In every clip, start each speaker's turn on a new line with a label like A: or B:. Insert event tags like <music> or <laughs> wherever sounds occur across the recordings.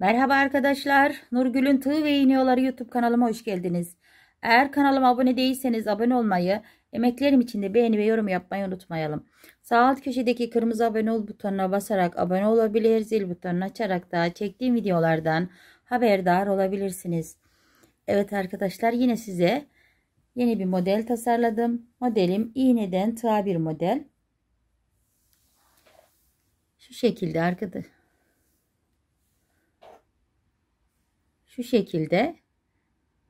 A: Merhaba arkadaşlar. Nurgül'ün Tığ ve İğne İğneoları YouTube kanalıma hoş geldiniz. Eğer kanalıma abone değilseniz abone olmayı, emeklerim için de beğeni ve yorum yapmayı unutmayalım. Sağ alt köşedeki kırmızı abone ol butonuna basarak abone olabilir, zil butonunu açarak da çektiğim videolardan haberdar olabilirsiniz. Evet arkadaşlar yine size yeni bir model tasarladım. Modelim iğneden tığa bir model. Şu şekilde arkadaşlar. şu şekilde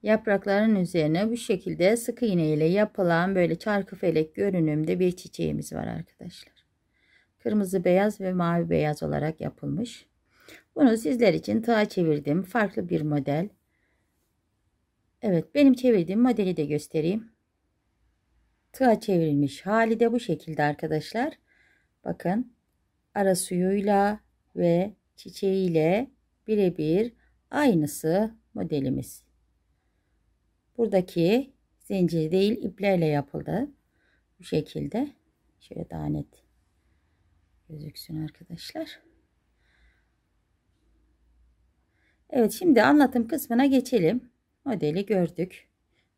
A: yaprakların üzerine bu şekilde sık iğne ile yapılan böyle çarkı felek görünümde bir çiçeğimiz var arkadaşlar. Kırmızı beyaz ve mavi beyaz olarak yapılmış. Bunu sizler için tığa çevirdim. Farklı bir model. Evet benim çevirdiğim modeli de göstereyim. Tığa çevrilmiş hali de bu şekilde arkadaşlar. Bakın ara suyuyla ve çiçeğiyle birebir Aynısı modelimiz. Buradaki zincir değil iplerle yapıldı. Bu şekilde. Şöyle daha net gözüksün arkadaşlar. Evet şimdi anlatım kısmına geçelim. Modeli gördük.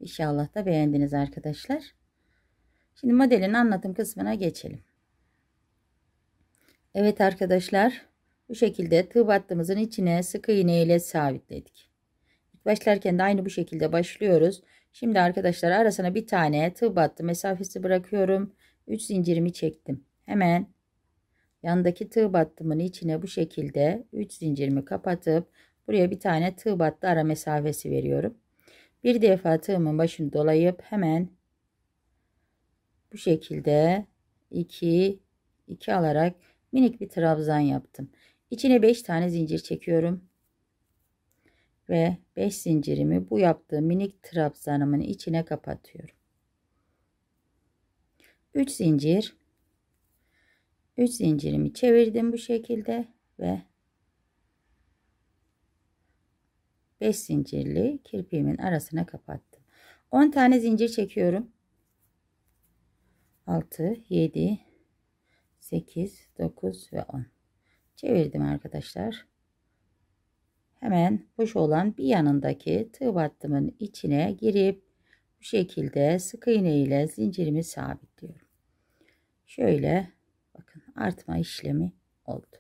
A: İnşallah da beğendiniz arkadaşlar. Şimdi modelin anlatım kısmına geçelim. Evet arkadaşlar bu şekilde tığ battığımızın içine sık iğne ile sabitledik. Başlarken de aynı bu şekilde başlıyoruz. Şimdi arkadaşlar arasına bir tane tığ battı mesafesi bırakıyorum. 3 zincirimi çektim. Hemen yandaki tığ battımın içine bu şekilde 3 zincirimi kapatıp buraya bir tane tığ battı ara mesafesi veriyorum. Bir defa tığımın başını dolayıp hemen bu şekilde 2 2 alarak minik bir trabzan yaptım. İçine 5 tane zincir çekiyorum. Ve 5 zincirimi bu yaptığım minik trabzanımın içine kapatıyorum. 3 zincir 3 zincirimi çevirdim bu şekilde ve 5 zincirli kirpiğimin arasına kapattım. 10 tane zincir çekiyorum. 6 7 8 9 ve 10 çevirdim arkadaşlar. Hemen boş olan bir yanındaki tığ battımın içine girip bu şekilde sık iğne ile zincirimi sabitliyorum. Şöyle bakın artma işlemi oldu.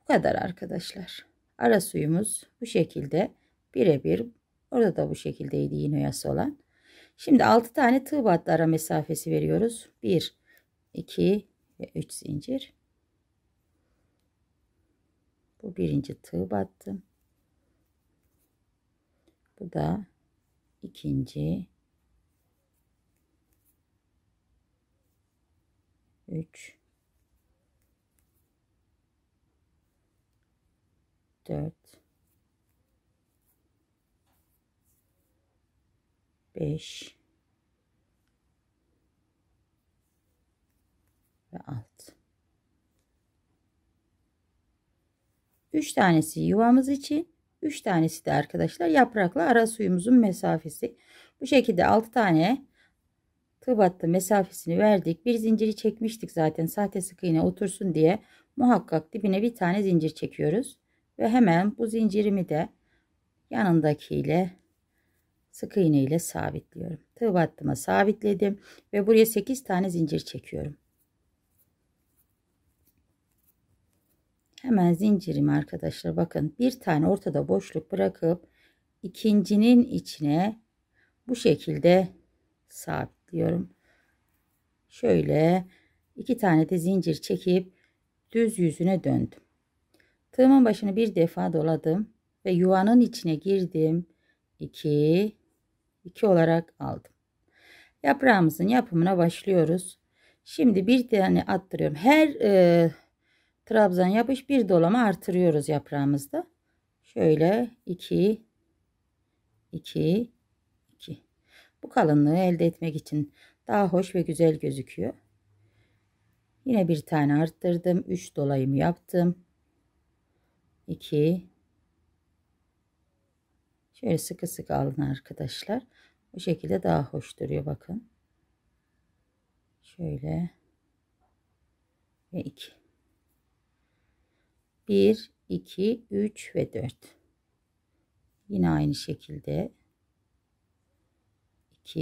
A: Bu kadar arkadaşlar. Ara suyumuz bu şekilde birebir orada da bu şekildeydi yine yası olan. Şimdi 6 tane tığ battı ara mesafesi veriyoruz. 1, 2 ve 3 zincir. Bu birinci tığ battım. Bu da ikinci. Üç. Dört. Beş. Ve alt. 3 tanesi yuvamız için, 3 tanesi de arkadaşlar yaprakla ara suyumuzun mesafesi. Bu şekilde 6 tane tığ battı mesafesini verdik. Bir zinciri çekmiştik zaten sahte sık iğne otursun diye. Muhakkak dibine bir tane zincir çekiyoruz. Ve hemen bu zincirimi de yanındakiyle sık iğne ile sabitliyorum. Tığ battıma sabitledim ve buraya 8 tane zincir çekiyorum. Hemen zincirim arkadaşlar bakın bir tane ortada boşluk bırakıp ikincinin içine bu şekilde sabitliyorum. Şöyle iki tane de zincir çekip düz yüzüne döndüm. Tığımın başını bir defa doladım ve yuvanın içine girdim. 2 2 olarak aldım. Yaprağımızın yapımına başlıyoruz. Şimdi bir tane attırıyorum. Her e, trabzan yapış bir dolama artırıyoruz yaprağımızda. Şöyle 2 2 2. Bu kalınlığı elde etmek için daha hoş ve güzel gözüküyor. Yine bir tane arttırdım. 3 dolayımı yaptım. 2 Şöyle sıkı sıkı alın arkadaşlar. Bu şekilde daha hoş duruyor bakın. Şöyle ve 2 1, 2, 3 ve 4. Yine aynı şekilde 2,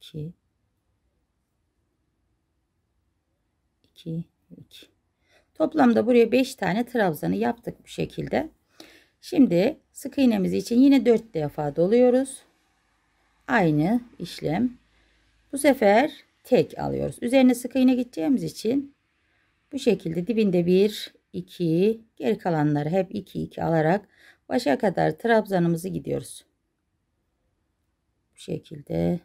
A: 2, 2, 2. Toplamda buraya 5 tane trabzanı yaptık bu şekilde. Şimdi sık iğnemiz için yine 4 defa doluyoruz. Aynı işlem. Bu sefer tek alıyoruz. Üzerine sık iğne gideceğimiz için bu şekilde dibinde bir, iki, geri kalanları hep iki iki alarak başa kadar trabzanımızı gidiyoruz. Bu şekilde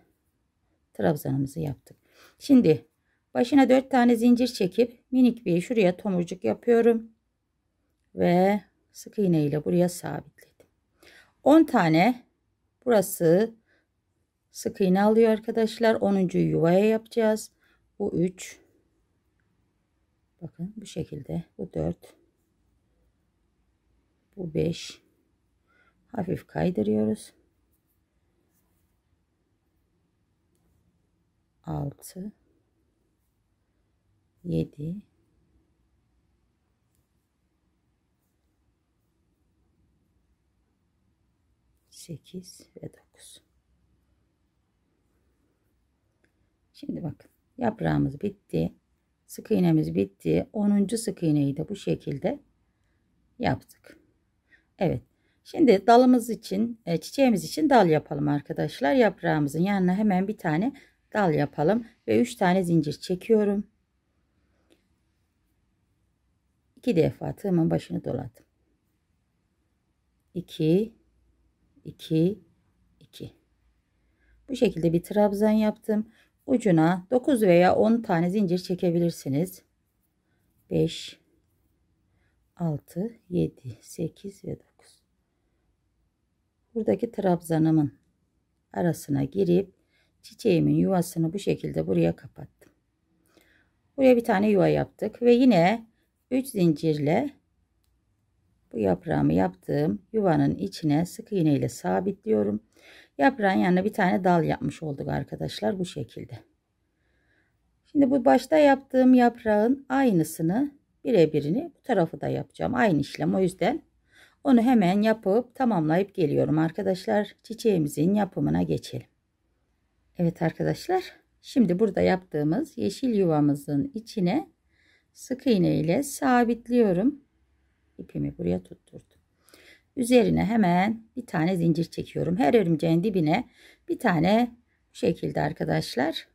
A: trabzanımızı yaptık. Şimdi başına dört tane zincir çekip minik bir şuraya tomurcuk yapıyorum. Ve sık iğne ile buraya sabitledim. 10 tane burası sık iğne alıyor arkadaşlar. 10. yuvaya yapacağız. Bu 3 Bakın bu şekilde. Bu 4. Bu 5. Hafif kaydırıyoruz. 6 7 8 ve 9 Şimdi bakın yaprağımız bitti. Sık iğnemiz bitti. 10. sık iğneyi de bu şekilde yaptık. Evet. Şimdi dalımız için, e, çiçeğimiz için dal yapalım arkadaşlar. Yaprağımızın yanına hemen bir tane dal yapalım ve 3 tane zincir çekiyorum. 2 defa tığımın başını doladım. 2 2 2 Bu şekilde bir trabzan yaptım ucuna 9 veya 10 tane zincir çekebilirsiniz. 5 6 7 8 ve 9 buradaki trabzanımın arasına girip çiçeğimin yuvasını bu şekilde buraya kapattım. Buraya bir tane yuva yaptık ve yine 3 zincirle bu yaprağımı yaptığım yuvanın içine sık iğne ile sabitliyorum. Yaprağın yanına bir tane dal yapmış olduk arkadaşlar bu şekilde. Şimdi bu başta yaptığım yaprağın aynısını birebirini bu tarafı da yapacağım. Aynı işlem o yüzden onu hemen yapıp tamamlayıp geliyorum arkadaşlar. Çiçeğimizin yapımına geçelim. Evet arkadaşlar şimdi burada yaptığımız yeşil yuvamızın içine sık iğne ile sabitliyorum. İpimi buraya tutturdum. Üzerine hemen bir tane zincir çekiyorum. Her örümceğin dibine bir tane bu şekilde arkadaşlar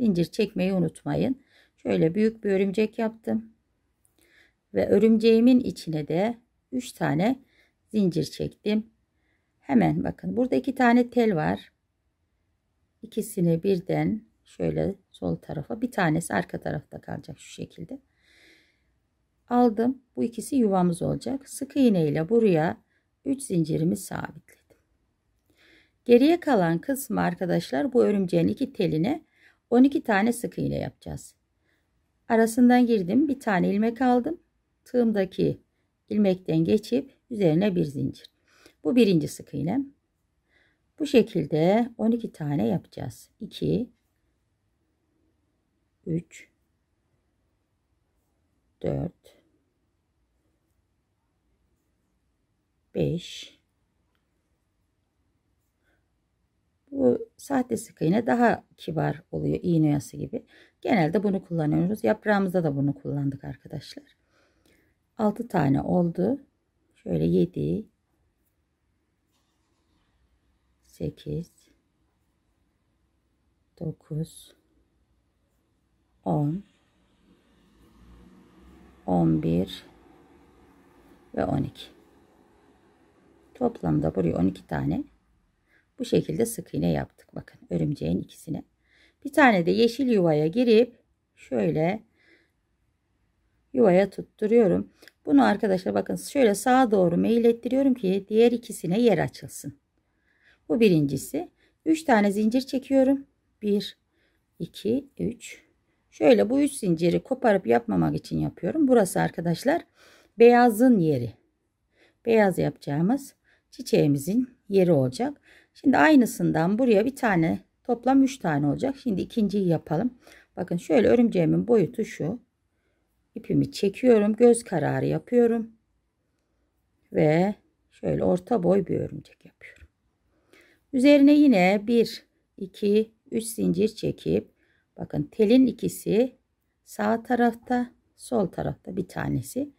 A: zincir çekmeyi unutmayın. Şöyle büyük bir örümcek yaptım. Ve örümceğimin içine de 3 tane zincir çektim. Hemen bakın burada iki tane tel var. İkisini birden şöyle sol tarafa bir tanesi arka tarafta kalacak şu şekilde aldım bu ikisi yuvamız olacak sık iğne ile buraya 3 zincirimi sabitledim. Geriye kalan kısmı arkadaşlar bu örümceğin iki teline 12 tane sık iğne yapacağız. Arasından girdim. Bir tane ilmek aldım. Tığımdaki ilmekten geçip üzerine bir zincir. Bu birinci sık iğnem. Bu şekilde 12 tane yapacağız. 2 3 4 5 Bu sahte sık iğne daha kibar oluyor iğne yası gibi. Genelde bunu kullanıyoruz. Yaprağımızda da bunu kullandık arkadaşlar. 6 tane oldu. Şöyle 7 8 9 10 11 ve 12 Toplamda buraya 12 tane bu şekilde sık iğne yaptık. Bakın örümceğin ikisine. Bir tane de yeşil yuvaya girip şöyle yuvaya tutturuyorum. Bunu arkadaşlar bakın şöyle sağa doğru meyillettiriyorum ki diğer ikisine yer açılsın. Bu birincisi. 3 tane zincir çekiyorum. 1, 2, 3. Şöyle bu 3 zinciri koparıp yapmamak için yapıyorum. Burası arkadaşlar beyazın yeri. Beyaz yapacağımız çiçeğimizin yeri olacak. Şimdi aynısından buraya bir tane toplam 3 tane olacak. Şimdi ikinciyi yapalım. Bakın şöyle örümceğimin boyutu şu. İpimi çekiyorum. Göz kararı yapıyorum. Ve şöyle orta boy bir örümcek yapıyorum. Üzerine yine 1, 2, 3 zincir çekip bakın telin ikisi sağ tarafta sol tarafta bir tanesi.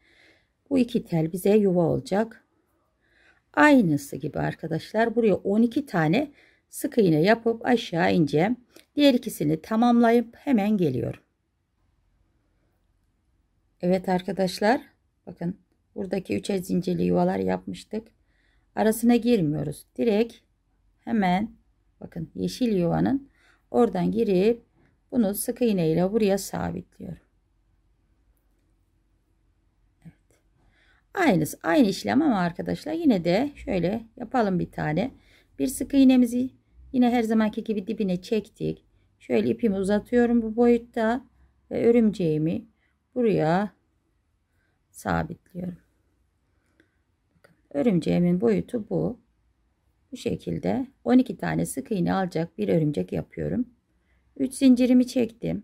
A: Bu iki tel bize yuva olacak. Aynısı gibi arkadaşlar buraya 12 tane sık iğne yapıp aşağı ineceğim. Diğer ikisini tamamlayıp hemen geliyorum. Evet arkadaşlar bakın buradaki üçer zincirli yuvalar yapmıştık. Arasına girmiyoruz. Direkt hemen bakın yeşil yuvanın oradan girip bunu sık iğne ile buraya sabitliyorum. Aynısı aynı işlem ama arkadaşlar yine de şöyle yapalım bir tane. Bir sık iğnemizi yine her zamanki gibi dibine çektik. Şöyle ipimi uzatıyorum bu boyutta ve örümceğimi buraya sabitliyorum. Bakın, örümceğimin boyutu bu. Bu şekilde 12 tane sık iğne alacak bir örümcek yapıyorum. 3 zincirimi çektim.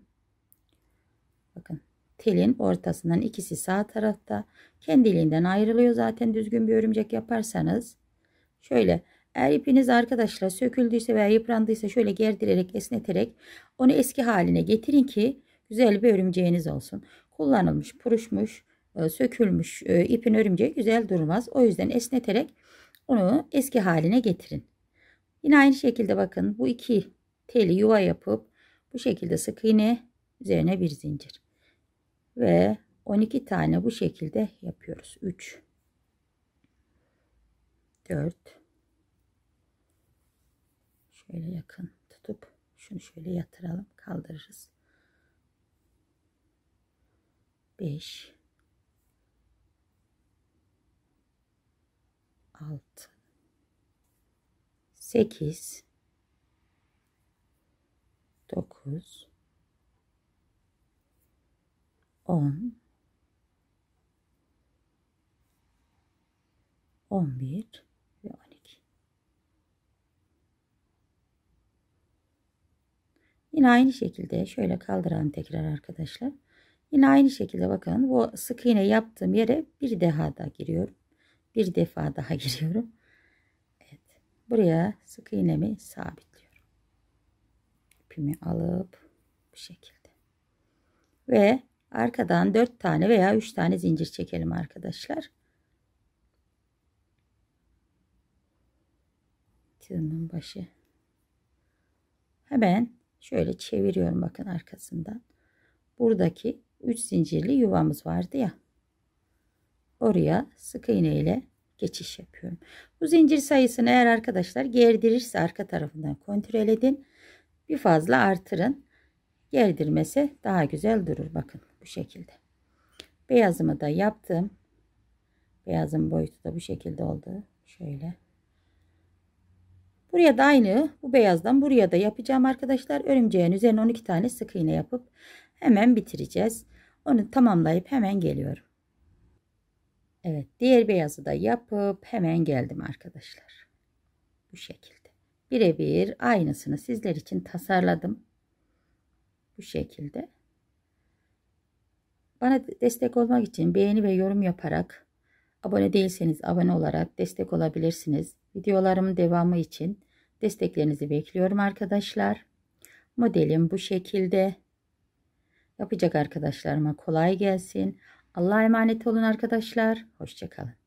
A: Bakın telin ortasından ikisi sağ tarafta. Kendiliğinden ayrılıyor zaten düzgün bir örümcek yaparsanız. Şöyle eğer ipiniz arkadaşlar söküldüyse veya yıprandıysa şöyle gerdirerek esneterek onu eski haline getirin ki güzel bir örümceğiniz olsun. Kullanılmış, puruşmuş, e, sökülmüş e, ipin örümceği güzel durmaz. O yüzden esneterek onu eski haline getirin. Yine aynı şekilde bakın bu iki teli yuva yapıp bu şekilde sık iğne üzerine bir zincir ve 12 tane bu şekilde yapıyoruz 3 4 şöyle yakın tutup şunu şöyle yatıralım kaldırırız 5 6 8 9 10 11 ve 12 Yine aynı şekilde şöyle kaldıralım tekrar arkadaşlar. Yine aynı şekilde bakın bu sık iğne yaptığım yere bir daha da giriyorum. Bir defa daha <laughs> giriyorum. Evet. Buraya sık iğnemi sabitliyorum. İpimi alıp bu şekilde. Ve arkadan 4 tane veya 3 tane zincir çekelim arkadaşlar. Tığımın başı. Hemen şöyle çeviriyorum bakın arkasından. Buradaki 3 zincirli yuvamız vardı ya. Oraya sık iğne ile geçiş yapıyorum. Bu zincir sayısını eğer arkadaşlar gerdirirse arka tarafından kontrol edin. Bir fazla artırın. Gerdirmesi daha güzel durur. Bakın bu şekilde. Beyazımı da yaptım. Beyazın boyutu da bu şekilde oldu. Şöyle. Buraya da aynı bu beyazdan buraya da yapacağım arkadaşlar. Örümceğin üzerine 12 tane sık iğne yapıp hemen bitireceğiz. Onu tamamlayıp hemen geliyorum. Evet diğer beyazı da yapıp hemen geldim arkadaşlar. Bu şekilde. Birebir aynısını sizler için tasarladım. Bu şekilde. Bana destek olmak için beğeni ve yorum yaparak, abone değilseniz abone olarak destek olabilirsiniz. Videolarımın devamı için desteklerinizi bekliyorum arkadaşlar. Modelim bu şekilde. Yapacak arkadaşlarıma kolay gelsin. Allah'a emanet olun arkadaşlar. Hoşçakalın.